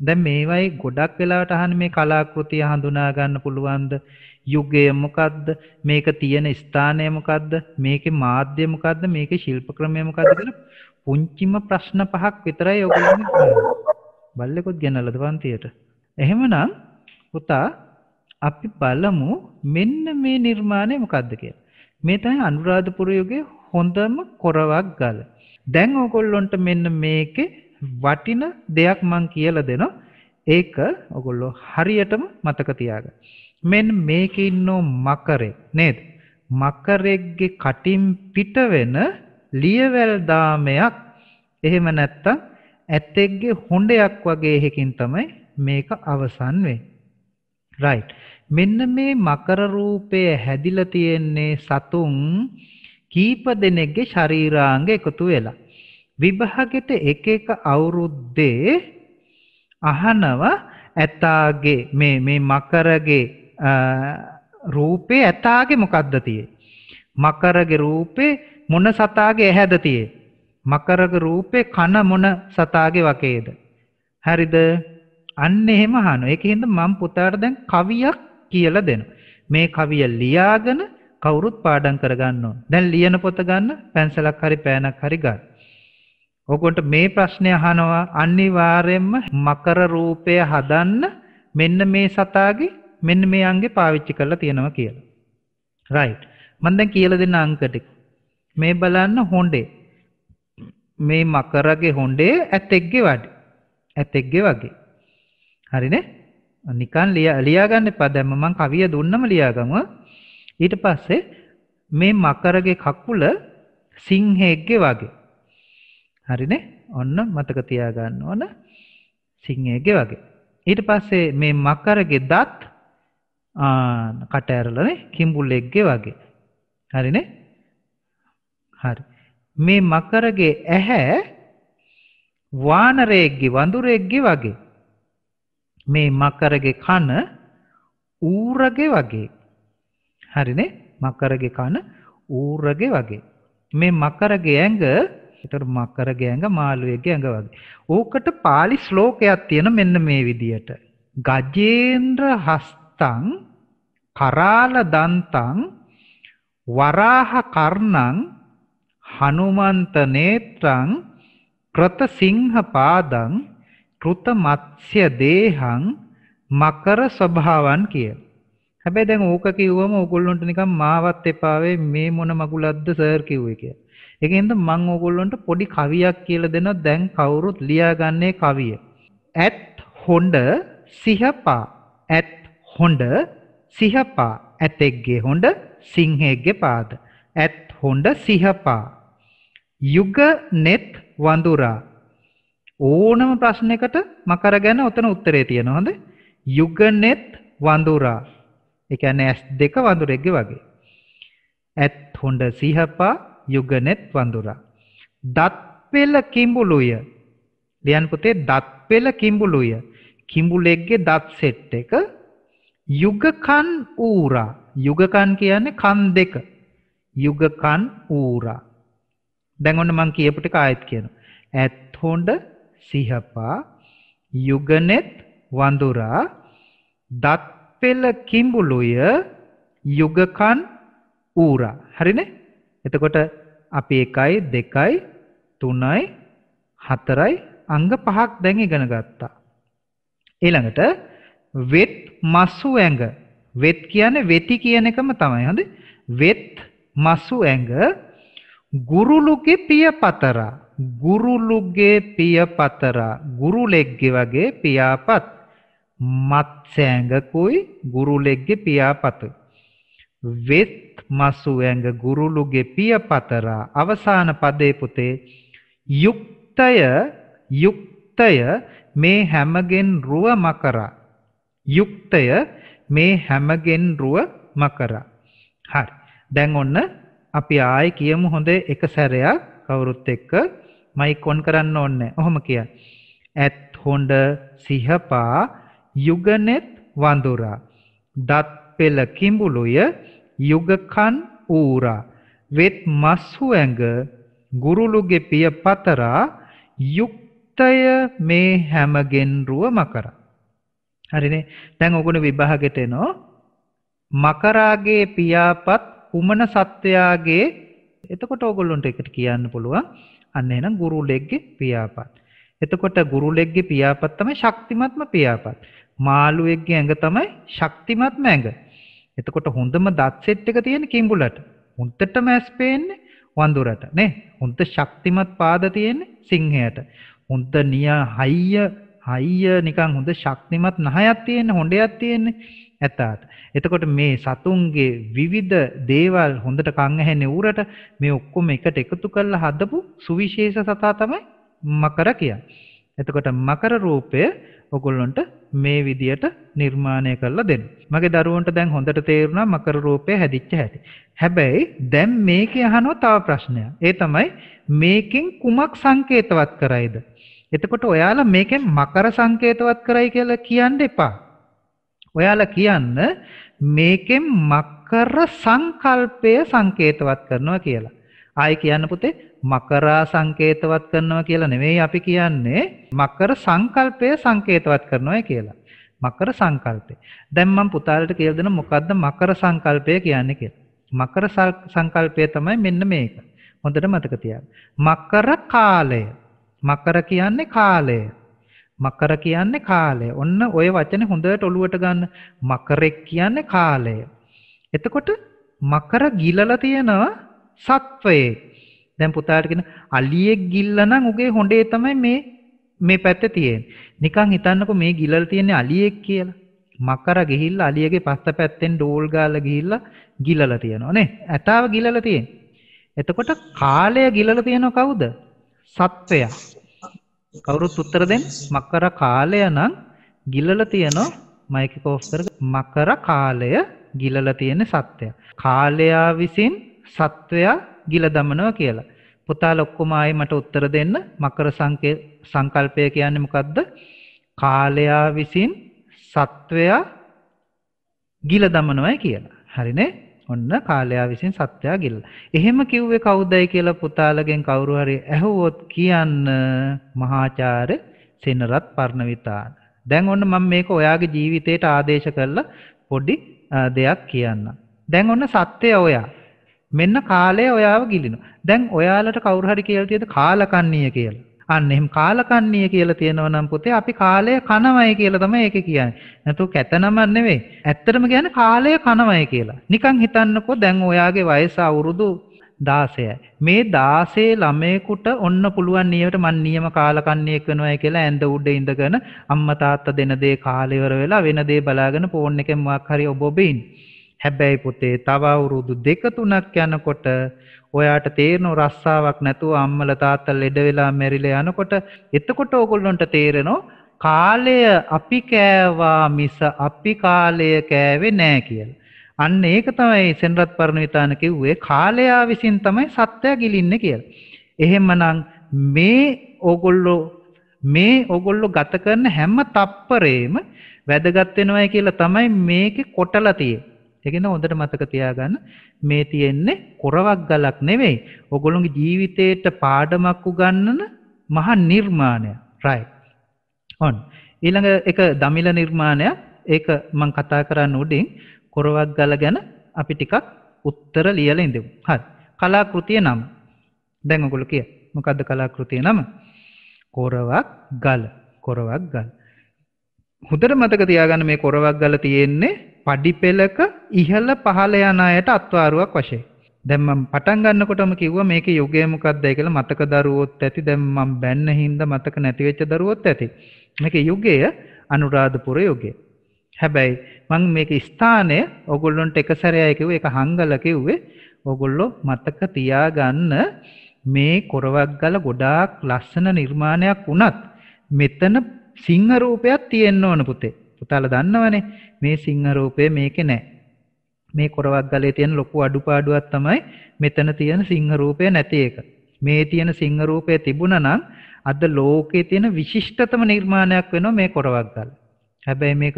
දැන් මේවයි ගොඩක් වෙලාවට අහන්නේ මේ කලාකෘතිය හඳුනා ගන්න පුළුවන්ද? යුගය මොකද්ද? මේක තියෙන ස්ථානය මොකද්ද? මේකේ මාධ්‍ය මොකද්ද? මේකේ ශිල්ප ක්‍රමය මොකද්ද කියලා පුංචිම ප්‍රශ්න පහක් විතරයි ඔයගොල්ලෝ කරන්නේ. බල්ලෙකුත් ගෙනල්ලාද පන්තියට? එහෙමනම් පුතා අපි බලමු මෙන්න මේ නිර්මාණය මොකද්ද කියලා. මේ තමයි අනුරාධපුර යුගයේ හොඳම කොරවක් ගල. දැන් ඕගොල්ලොන්ට මෙන්න මේකේ වටින දෙයක් මං කියල දෙන ඒක ඔගොල්ලෝ හරියටම මතක තියාග. මෙන් මේක ඉන්නෝ මකරේ නේද. මකරෙක්ගේ කටින් පිටවෙන ලියවැල්දාමයක් එහෙම නැත්තං ඇත්තෙක්ගේ හොඩයක් වගේ එහෙකින් තමයි මේක අවසන් වේ. රයි්. මෙන්න මේ මකරරූපය හැදිල තියෙන්නේ සතුන් කීප දෙනෙක්ගේ ශරීරාංග එකතු වෙලා. විභාගෙට එක එක අවුරුද්දේ අහනව ඇතාගේ මේ මේ මකරගේ රූපේ ඇතාගේ මොකද්ද tie මකරගේ රූපේ මොන සතාගේ ඇහැද tie මකරගේ රූපේ කන මොන සතාගේ වකේද හරිද අන්න එහෙම අහනවා ඒක හින්දා මම පුතාට දැන් කවියක් කියලා දෙනවා මේ කවිය ලියාගෙන කවුරුත් පාඩම් කරගන්න ඕන දැන් ලියන පොත ගන්න පැන්සලක් හරි පෑනක් හරි ගන්න ඕගොල්ලන්ට මේ ප්‍රශ්නේ අහනවා අනිවාර්යයෙන්ම මකර රූපය හදන්න මෙන්න මේ සතාගේ මෙන්න මේ අංගේ පාවිච්චි කරලා තියෙනවා කියලා. right. මම දැන් කියලා දෙන අංක ටික. මේ බලන්න හොඬේ. මේ මකරගේ හොඬේ ඇතෙක්ගේ වඩි. ඇතෙක්ගේ වගේ. හරිනේ? නිකන් ලියා ගන්න එපා. දැන් මම කවිය දුන්නම ලියාගමු. ඊට පස්සේ මේ මකරගේ කකුල සිංහෙක්ගේ වගේ. හරිනේ ඔන්න මතක තියාගන්න ඕන සිංහයගේ වගේ. ඊට පස්සේ මේ මකරගේ දත් කට ඇරලනේ කිඹුල්ලෙක්ගේ වගේ. හරිනේ? හරි. මේ මකරගේ ඇහැ වානරයෙක්ගේ වඳුරෙක්ගේ වගේ. මේ මකරගේ කන ඌරගේ වගේ. හරිනේ? මකරගේ කන ඌරගේ වගේ. මේ මකරගේ ඇඟ ඒතර මකර ගෑඟ මාළුවේ ගෑඟ වගේ. ඕකට පාලි ශ්ලෝකයක් තියෙන මෙන්න මේ විදියට. ගජේන්ද්‍ර හස්තං කරාල දන්තං වරාහ කර්ණං හනුමන්ත නේත්‍රං ක්‍රත සිංහ පාදං කෘත මත්ස්‍ය දේහං මකර ස්වභාවන් කිය. හැබැයි දැන් ඕක කිව්වම ඕගොල්ලොන්ට නිකන් මාවත් එපාවේ මේ මොන මගුලක්ද සර් කිව්වේ කියලා. ඒකෙන්ද මම ඕගොල්ලන්ට පොඩි කවියක් කියලා දෙනවා දැන් කවුරුත් ලියාගන්නේ කවිය. ඇත් හොඬ සිහපා ඇත් හොඬ සිහපා ඇතෙක්ගේ හොඬ සිංහෙක්ගේ පාද. ඇත් හොඬ සිහපා. යුග net වඳුරා ඕනම ප්‍රශ්නයකට මකර ගැන ඔතන උත්තරේ තියෙනවා හොඳ යුගනෙත් වඳුරා ඒ කියන්නේ S2 වඳුරෙක්ගේ වගේ ඇත් හොඬ සිහපා යුගනෙත් වඳුරා. දත් පෙළ කිඹුලුය. ලියන් පුතේ දත් පෙළ කිඹුලුය. කිඹුලෙක්ගේ දත් සෙට් එක යුගකන් ඌරා. යුගකන් කියන්නේ කන් දෙක. යුගකන් ඌරා. දැන් ඔන්න මං කියපු ටික ආයෙත් කියනවා. ඇත් හොඬ සිහපා යුගනෙත් වඳුරා දත් පෙළ කිඹුලුය යුගකන් ඌරා. හරිනේ? එතකොට අපි එකයි දෙකයි තුනයි හතරයි අංග පහක් දැන් ඉගෙන ගත්තා. ඊළඟට වෙත් මස්සු ඇඟ වෙත් කියන්නේ වෙති කියන එකම තමයි හොඳේ. වෙත් මස්සු ඇඟ ගුරුලුගේ පියපතරා ගුරුලුගේ පියපතරා ගුරුලෙක්ගේ වගේ පියාපත් මත්සෑඟකුයි ගුරුලෙක්ගේ පියාපත වෙත් මසු ඇඟ ගුරුළුගේ පිය පතරා අවසාන පදේ පුතේ යුක්තය යුක්තය මේ හැමගෙන් රුව මකරා යුක්තය මේ හැමගෙන් රුව මකරා හරි දැන් ඔන්න අපි ආයෙ කියමු හොඳ එක සැරයක් කවුරුත් එක්ක මයික් ඔන් කරන්න ඕනේ ඔහොම කියන්න ඇත් හොඬ සිහපා යුගනෙත් වඳුරා දත් පෙළ කිඹුලුය යුගකන් ඌරා වෙත් මස්හු ඇඟ ගුරුළුගේ පිය පතරා යුක්තය මේ හැමගෙන්රුව මකර. හරිනේ දැන් ඔගුණ විභාගෙට එනෝ මකරාගේ පියාපත් උමන සත්වයාගේ එතකොට ඔගොල්ලොන්ට එකට කියන්න පුළුවන් අන්න එනම් ගුරුලෙක්ගේ පියාපත්. එතකොට ගුරුලෙක්ගේ පියාපත් තමයි ශක්තිමත්ම පියාපත්. මාළුවෙක්ගේ ඇඟ තමයි ශක්තිමත්ම ඇඟ. එතකොට හොඳම දත් සෙට් එක තියෙන කිඹුලට. හොඳටම ඇස් පේන්නේ වඳුරට නේ. හොඳ ශක්තිමත් පාද තියෙන්නේ සිංහයට. හොඳ නිය හයිය හයිය නිකන් හොඳ ශක්තිමත් නහයක් තියෙන්නේ හොඬයක් තියෙන්නේ ඇතාට. එතකොට මේ සතුන්ගේ විවිධ දේවල් හොඳට කං ඇහෙන්නේ ඌරට මේ ඔක්කොම එකට එකතු කරලා හදපු සුවිශේෂ සතා තමයි මකර කියන්නේ. එතකොට මකර රූපය ඔගොල්ලොන්ට මේ විදියට නිර්මාණය කරලා දෙන්න. මගේ දරුවන්ට දැන් හොඳට තේරුණා මකර රූපය හැදිච්ච හැටි. හැබැයි දැන් මේකේ අහනවා තව ප්‍රශ්නයක්. ඒ තමයි මේකෙන් කුමක් සංකේතවත් කරයිද? එතකොට ඔයාලා මේකෙන් මකර සංකේතවත් කරයි කියලා කියන්න එපා. ඔයාලා කියන්න මේකෙන් මකර සංකල්පය සංකේතවත් කරනවා කියලා. ආයි කියන්න පුතේ මකරා සංකේතවත් කරනවා කියලා නෙමෙයි අපි කියන්නේ මකර සංකල්පය සංකේතවත් කරනවා කියලා. මකර සංකල්පය. දැන් මම පුතාලට කියලා දෙන මොකද්ද මකර සංකල්පය කියන්නේ කියලා. මකර සංකල්පය තමයි මෙන්න මේක. හොඳට මතක තියාගන්න. මකර කාලය. මකර කියන්නේ කාලය. මකර කියන්නේ කාලය. ඔන්න ওই වචනේ හොඳට ඔලුවට ගන්න. මකරෙක් කියන්නේ කාලය. එතකොට මකර ගිලලා තියෙනවා සත්වයේ දැන් පුතාට කියන අලියෙක් ගිල්ල නම් උගේ හොඬේ තමයි මේ මේ පැත්තේ තියෙන්නේ. නිකන් හිතන්නකෝ මේ ගිලල තියෙන අලියෙක් කියලා. මකර ගිහිල්ලා අලියගේ පස්ස පැත්තෙන් ඩෝල් ගාලා ගිහිල්ලා ගිලලා තියෙනවා නේ. ඇතාව ගිලලා තියෙන්නේ. එතකොට කාලය ගිලලා තියෙනව කවුද? සත්වයා. කවුරුත් උත්තර දෙන්න? මකර කාලය නම් ගිලලා තියෙනවා මයික් එක ඔෆ් කරගෙන මකර කාලය ගිලලා තියෙන සත්වයා. කාලයා විසින් සත්වයා ගිල දමනවා කියලා. පුතාල ඔක්කොම ආයේ මට උත්තර දෙන්න මකර සංකල්පය කියන්නේ මොකද්ද? කාලයා විසින් සත්වයා ගිල දමනවායි කියලා. හරිනේ? ඔන්න කාලයා විසින් සත්‍යයා ගිල්ල. එහෙම කිව්වේ කවුදයි කියලා පුතාලගෙන් කවුරු හරි ඇහුවොත් කියන්න මහාචාර්ය සෙනරත් පර්ණවිතාන. දැන් ඔන්න මම මේක ඔයාගේ ජීවිතයට ආදේශ කරලා පොඩි දෙයක් කියන්න. දැන් ඔන්න සත්‍යය ඔයා. මෙන්න කාලය ඔයාව ගිලිනවා. දැන් ඔයාලට කවුරු හරි කියලා තියෙද කාලකන්ණිය කියලා. අන්න එහෙම කාලකන්ණිය කියලා තියෙනවා නම් පුතේ අපි කාලය කනවයි කියලා තමයි ඒක කියන්නේ. නැතු කැතනම නෙවෙයි. ඇත්තටම කියන්නේ කාලය කනවයි කියලා. නිකන් හිතන්නකෝ දැන් ඔයාගේ වයස අවුරුදු 16යි. මේ 16 ළමයෙකුට ඔන්න පුළුවන් නියමට මන් නියම කාලකන්ණියෙක් වෙනවයි කියලා ඇඳ උඩ ඉඳගෙන අම්මා තාත්තා දෙන දේ කාලෙවර වෙලා වෙන දේ බලාගෙන ෆෝන් එකෙන් මොකක් හරි ඔබ ඔබ ඉන්නේ. හැබැයි පුතේ තව අවුරුදු දෙක තුනක් යනකොට ඔයාට තේරෙන රස්සාවක් නැතුව අම්මලා තාත්තලා ළඩ වෙලා මැරිලා යනකොට එතකොට ඕගොල්ලන්ට තේරෙනවා කාලය අපි කෑවා මිස අපි කාලය කෑවේ නෑ කියලා. අන්න ඒක තමයි සෙන්රත් පරණවිතාන කිව්වේ කාලයා විසින් තමයි සත්‍යය ගිලින්නේ කියලා. එහෙමනම් මේ ඕගොල්ලෝ මේ ඔගොල්ලෝ ගත කරන හැම තප්පරේම වැදගත් වෙනවයි කියලා තමයි මේකේ කොටලා තියෙන්නේ. එකෙන හොඳට මතක තියාගන්න මේ තියෙන්නේ කොරවක් ගලක් නෙවෙයි ඔගොළුන්ගේ ජීවිතයට පාඩමක් උගන්නන මහා නිර්මාණය රයි ඔන් ඊළඟ එක දමිල නිර්මාණයක් ඒක මං කතා කරන්න උඩින් කොරවක් ගල ගැන අපි ටිකක් උත්තර ලියල ඉඳෙමු හරි කලාකෘතිය නම දැන් ඔගොල්ලෝ කිය මොකද්ද කලාකෘතිය නම කොරවක් ගල කොරවක් ගල හොඳට මතක තියාගන්න මේ කොරවක් ගල තියෙන්නේ පඩිපෙළක ඉහළ පහළ යන අයට අත්වාරුවක් වශයෙන්. දැන් මම පටන් ගන්නකොටම කිව්වා මේකේ යුගය මොකක්දයි කියලා මතක දරුවොත් ඇති දැන් මම බැන්න හින්දා මතක නැති වෙච්ච දරුවොත් ඇති. මේකේ යුගය අනුරාධපුර යුගය. හැබැයි මම මේක ස්ථානය ඕගොල්ලොන්ට එක සැරයයි කිව්වේ ඒක හංගල කිව්වේ ඕගොල්ලෝ මතක තියාගන්න මේ කොරවක්ගල ගොඩාක් ලස්සන නිර්මාණයක් වුණත් මෙතන සිංහ රූපයක් තියෙන්න ඕන පුතේ. පුතාලා දන්නවනේ මේ සිංහ රූපය මේකේ නැහැ. මේ කොරවක් ගලේ තියෙන ලොකු අඩුපාඩුවක් තමයි මෙතන තියෙන සිංහ රූපය නැති එක. මේ තියෙන සිංහ රූපය තිබුණා නම් අද ලෝකයේ තියෙන විශිෂ්ටතම නිර්මාණයක් වෙනවා මේ කොරවක් ගල. හැබැයි මේක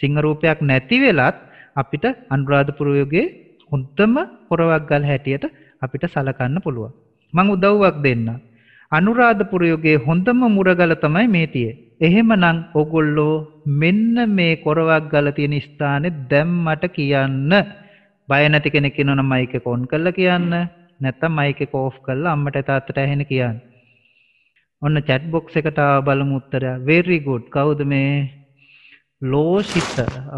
සිංහ රූපයක් නැති වෙලත් අපිට අනුරාධපුර යුගයේ හොඳම කොරවක් ගල් හැටියට අපිට සලකන්න පුළුවන්. මම උදව්වක් දෙන්න. අනුරාධපුර යුගයේ හොඳම මුරගල තමයි මේ තියෙන්නේ. එහෙමනම් ඔගොල්ලෝ මෙන්න මේ කොරවක් ගල තියෙන ස්ථානේ දැම්මට කියන්න. බය නැති කෙනෙක් ඉන්නවනම් මයික් එක ඔන් කරලා කියන්න. නැත්තම් මයික් එක ඕෆ් කරලා අම්මට තාත්තට ඇහෙන කියන්න. ඔන්න chat box එකට ආව බලමු උත්තරය. very good. කවුද මේ? ලෝෂිත.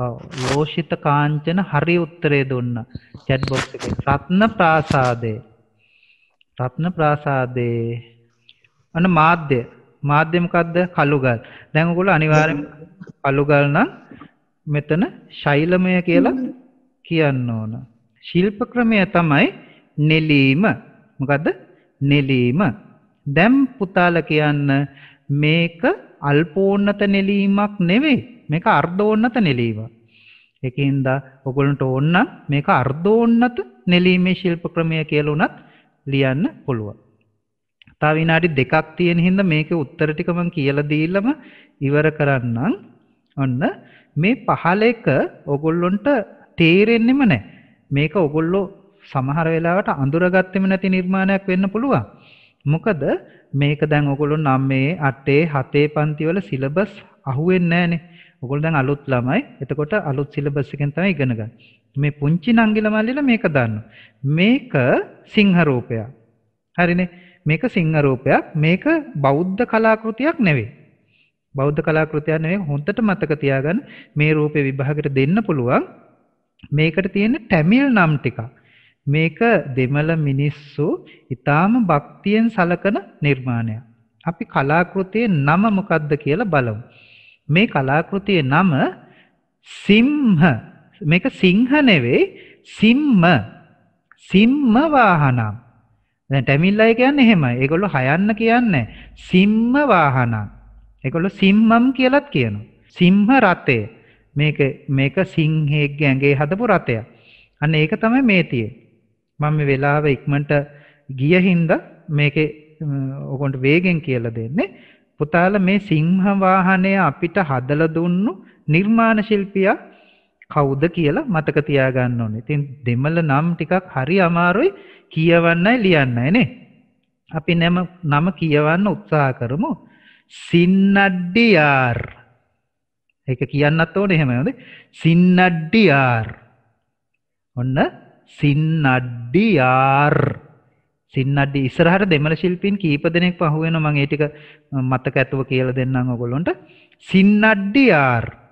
ඔව්. ලෝෂිත කාංචන හරි උත්තරේ දුන්නා. chat box එකේ රත්න ප්‍රාසාදේ. රත්න ප්‍රාසාදේ. අන්න මාධ්‍ය මාධ්‍ය මොකද්ද? කළුගල්. දැන් ඔයගොල්ලෝ අනිවාර්යෙන් කළුගල් නම් මෙතන ශෛලමය කියලා කියන්න ඕන. ශිල්ප ක්‍රමය තමයි නෙලීම. මොකද්ද? නෙලීම. දැන් පුතාල කියන්න මේක අල්පෝන්නත නෙලීමක් නෙවෙයි. මේක අර්ධෝන්නත නෙලීමක්. ඒකින්ද ඔගොල්ලන්ට ඕන නම් මේක අර්ධෝන්නත නෙලීමේ ශිල්ප ක්‍රමය කියලා උනත් ලියන්න පුළුවන්. තව විනාඩි දෙකක් තියෙන හින්දා මේකේ උත්තර ටික මම කියලා දීලම ඉවර කරන්නම්. ඔන්න මේ පහල එක ඔගොල්ලොන්ට තේරෙන්නෙම නැහැ. මේක ඔගොල්ලෝ සමහර වෙලාවට අඳුරගත්තෙම නැති නිර්මාණයක් වෙන්න පුළුවන්. මොකද මේක දැන් ඔගොල්ලෝ 9 8 7 පන්තිවල සිලබස් අහුවෙන්නේ නැහනේ. ඔගොල්ලෝ දැන් අලුත් ළමයි. එතකොට අලුත් සිලබස් එකෙන් තමයි ඉගෙන ගන්න. මේ පුංචි නංගිල මල්ලිලා මේක දන්නවා. මේක සිංහ රූපය. හරිනේ. මේක සිංහ රූපයක් මේක බෞද්ධ කලාකෘතියක් නෙවෙයි. බෞද්ධ කලාකෘතියක් නෙවෙයි හොඳට මතක තියාගන්න මේ රූපේ විභාගයට දෙන්න පුළුවන්. මේකට තියෙන ටැමිල් නම් ටික. මේක දෙමළ මිනිස්සු ඊටාම භක්තියෙන් සලකන නිර්මාණයක්. අපි කලාකෘතියේ නම මොකද්ද කියලා බලමු. මේ කලාකෘතියේ නම සිම්හ මේක සිංහ නෙවෙයි සිම්ම සිම්ම වාහනම් දැන් ටැමිල් අය කියන්නේ එහෙමයි. ඒගොල්ලෝ හයන්න කියන්නේ සිම්ම වාහන. ඒගොල්ලෝ සිම්මම් කියලාත් කියනවා. සිංහ රතේ. මේක මේක සිංහයෙක්ගේ ඇඟේ හදපු රතයක්. අන්න ඒක තමයි මේ තියෙන්නේ. මම මේ වෙලාව ඉක්මනට ගිය හින්දා මේකේ ඔකොන්ට වේගෙන් කියලා දෙන්නේ. පුතාලා මේ සිංහ වාහනය අපිට හදලා දුන්නු නිර්මාණ ශිල්පියා කවුද කියලා මතක තියාගන්න ඕනේ. ඉතින් දෙමළ නම් ටිකක් හරි අමාරුයි කියවන්නයි ලියන්නයි නේ. අපි නම නම කියවන්න උත්සාහ කරමු. සින්නඩ්ඩිආර්. ඒක කියන්නත් ඕනේ එහෙම නේද? සින්නඩ්ඩිආර්. ඔන්න සින්නඩ්ඩිආර්. සින්නඩ්ඩි ඉස්සරහට දෙමළ ශිල්පීන් කීප දෙනෙක් පහුවෙනවා මම ඒ ටික මතක ඇතුව කියලා දෙන්නම් ඔයගොල්ලන්ට. සින්නඩ්ඩිආර්.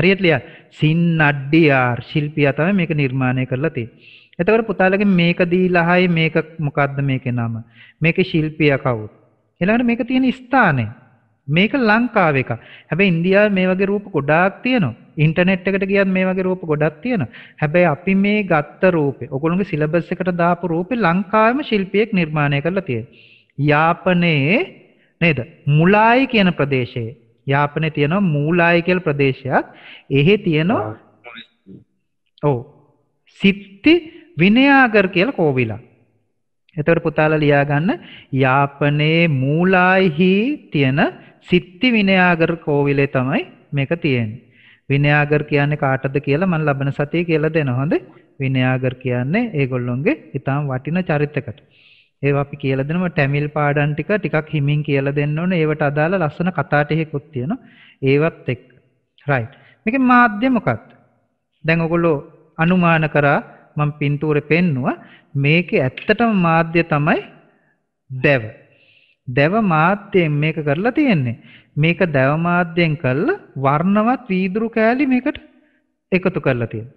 හරියට ලියන්න. සින් අඩ්ඩි ආර් ශිල්පියා තමයි මේක නිර්මාණය කරලා තියෙන්නේ. එතකොට පුතාලගේ මේක දීලායි මේක මොකද්ද මේකේ නම? මේකේ ශිල්පියා කවුද? ඊළඟට මේක තියෙන ස්ථානය. මේක ලංකාව එක. හැබැයි ඉන්දියාවේ මේ වගේ රූප ගොඩාක් තියෙනවා. ඉන්ටර්නෙට් එකට ගියත් මේ වගේ රූප ගොඩක් තියෙනවා. හැබැයි අපි මේ ගත්ත රූපේ, ඔයගොල්ලෝගේ සිලබස් එකට දාපු රූපේ ලංකාවේම ශිල්පියෙක් නිර්මාණය කරලා තියෙනවා. යාපනයේ නේද? මුලායි කියන ප්‍රදේශයේ යාපනේ තියෙනවා මූලාය කියලා ප්‍රදේශයක්. එහි තියෙනවා ඔව්. සිත්ති විනයාගර් කියලා කෝවිලක්. එතකොට පුතාලා ලියා ගන්න යාපනේ මූලායහි තියෙන සිත්ති විනයාගර් කෝවිලේ තමයි මේක තියෙන්නේ. විනයාගර් කියන්නේ කාටද කියලා මම ලබන සතියේ කියලා දෙනවා හොඳ. විනයාගර් කියන්නේ ඒගොල්ලොන්ගේ ඊටාම් වටින චරිතයකට. ඒවා අපි කියලා දෙනවා ටැමිල් පාඩම් ටික ටිකක් හිමින් කියලා දෙන්න ඕනේ. ඒවට අදාළ ලස්සන කතා ටිකකුත් තියෙනවා. ඒවත් එක්ක. right. මේකේ මාධ්‍ය මොකක්ද? දැන් ඔයගොල්ලෝ අනුමාන කරා මම පින්තූරේ පෙන්නවා මේකේ ඇත්තටම මාධ්‍ය තමයි දැව. දැව මාධ්‍යයෙන් මේක කරලා තියෙන්නේ. මේක දැව මාධ්‍යයෙන් කරලා වර්ණවත් වීදුරු කෑලි මේකට එකතු කරලා තියෙනවා.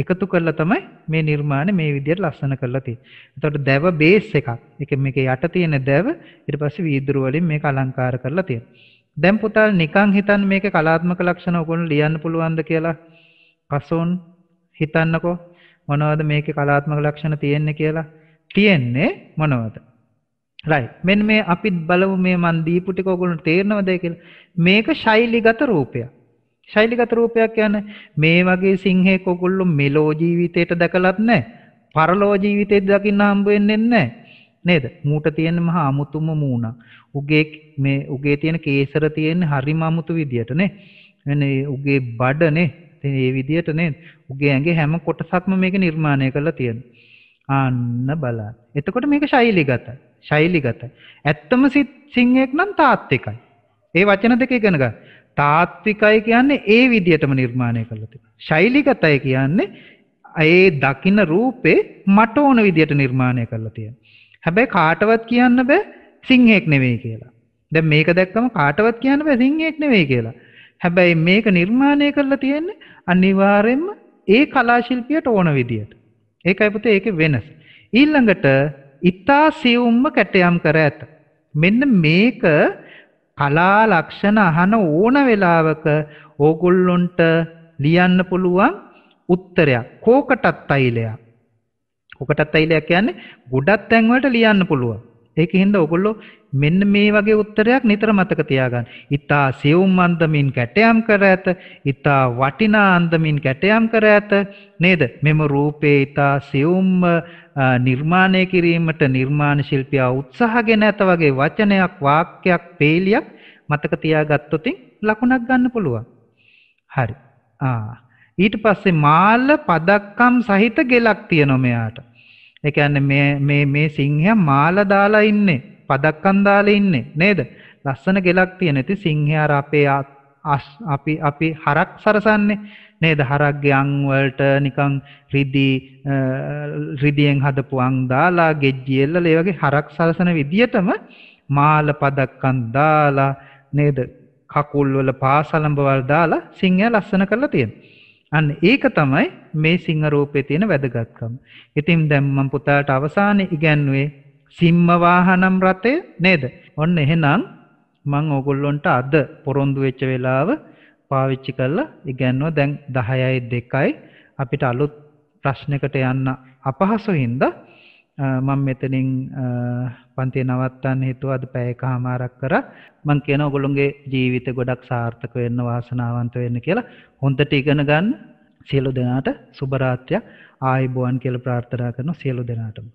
එකතු කරලා තමයි මේ නිර්මාණය මේ විදිහට ලස්සන කරලා තියෙන්නේ. එතකොට දැව බේස් එකක්. ඒක මේකේ යට තියෙන දැව ඊට පස්සේ වීදුරු වලින් මේක අලංකාර කරලා තියෙනවා. දැන් පුතා නිකන් හිතන්න මේකේ කලාත්මක ලක්ෂණ ඔයගොල්ලෝ ලියන්න පුළුවන්ද කියලා. පසොන් හිතන්නකෝ මොනවද මේකේ කලාත්මක ලක්ෂණ තියෙන්නේ කියලා. තියෙන්නේ මොනවද? right මෙන්න මේ අපිත් බලමු මේ මන් දීපු ටික ඔයගොල්ලන්ට තේරෙනවද කියලා මේක ශෛලීගත රූපයක් ශෛලිගත රූපයක් කියන්නේ මේ වගේ සිංහෙක් ඔගොල්ලෝ මෙලෝ ජීවිතේට දැකලත් නැහැ. පරලෝ ජීවිතේ දකින්න හම්බ වෙන්නේ නැහැ. නේද? මූට තියෙන මහා අමුතුම මූණ. උගේ මේ උගේ තියෙන කේසර තියෙන හරිම අමුතු විදියට නේ. එනේ උගේ බඩනේ. ඉතින් මේ විදියට නේද? උගේ ඇඟේ හැම කොටසක්ම මේක නිර්මාණය කරලා තියෙනවා. ආන්න බලන්න. එතකොට මේක ශෛලිගත. ශෛලිගත. ඇත්තම සිංහෙක් නම් තාත්තිකයි. ඒ වචන දෙක ඉගෙන ගන්න. තාත්විකයි කියන්නේ ඒ විදිහටම නිර්මාණය කරලා තියෙනවා. ශෛලිගතයි කියන්නේ ඒ දකින්න රූපේ මට ඕන විදිහට නිර්මාණය කරලා තියෙනවා. හැබැයි කාටවත් කියන්න බෑ සිංහෙක් නෙවෙයි කියලා. දැන් මේක දැක්කම කාටවත් කියන්න බෑ සිංහෙක් නෙවෙයි කියලා. හැබැයි මේක නිර්මාණය කරලා තියෙන්නේ අනිවාර්යයෙන්ම ඒ කලාශිල්පියට ඕන විදිහට. ඒකයි පුතේ ඒකේ වෙනස. ඊළඟට ඊතා සියුම්ම කැටයම් කර ඇත. මෙන්න මේක කලා ලක්ෂණ අහන ඕන වෙලාවක ඕගොල්ලොන්ට ලියන්න පුළුවන් උත්තරයක් කෝකටත් තෛලයක් කෝකටත් තෛලයක් කියන්නේ ගොඩක් තැන් වලට ලියන්න පුළුවන් ඒකෙන් හින්දා ඕගොල්ලෝ මෙන්න මේ වගේ උත්තරයක් නිතර මතක තියාගන්න. ඊතා සියුම් අන්දමින් කැටයම් කර ඇත. ඊතා වටිනා අන්දමින් කැටයම් කර ඇත. නේද? මෙම රූපේ ඊතා සියුම්ම නිර්මාණය කිරීමට නිර්මාණ ශිල්පියා උත්සාහගෙන ඇත වගේ වචනයක් වාක්‍යයක් පේලියක් මතක තියාගත්තොතින් ලකුණක් ගන්න පුළුවන්. හරි. ආ ඊට පස්සේ මාළ පදක්කම් සහිත ගෙලක් තියෙනවා මෙයාට. ඒ කියන්නේ මේ මේ මේ සිංහයා මාළ දාලා ඉන්නේ. පදක්කම් දාලා ඉන්නේ නේද? ලස්සන ගෙලක් තියෙන. ඉතින් සිංහයා අපේ අපි අපි හරක් සරසන්නේ නේද හරක්ගේ අංවලට නිකං රිදී රිදියෙන් හදපුුවන් දාලා ගෙජ්ජියල්ල ඒවගේ හරක් සලසන විදිහටම මාල පදක්කන් දාලා නේද කකුල්වල පාසලඹවල් දාලා සිංහය ලස්සන කරලා තියෙන. අන්න ඒක තමයි මේ සිංහ රූපේ තියෙන වැදගත්කම. ඉතින් දැන් මම පුතාට අවසානයේ ඉගැන්වුවේ සිම්ම වාහනම් රතේ නේද? ඔන්න එහෙනම් මම ඕගොල්ලන්ට අද පොරොන්දු වෙච්ච වෙලාව පාවිච්චි කරලා ඉගැන්වෝ දැන් 10යි 2යි අපිට අලුත් ප්‍රශ්නයකට යන්න අපහසු හින්දා මම මෙතනින් පන්තිය නවත්තන්න හේතුව අද පැය එකමාරක් කරා මම කියන ඔයගොල්ලෝගේ ජීවිත ගොඩක් සාර්ථක වෙන්න වාසනාවන්ත වෙන්න කියලා හොඳට ඉගෙන ගන්න සියලු දෙනාට සුබ රාත්‍රියක් ආයිබෝවන් කියලා ප්‍රාර්ථනා කරන සියලු දෙනාටම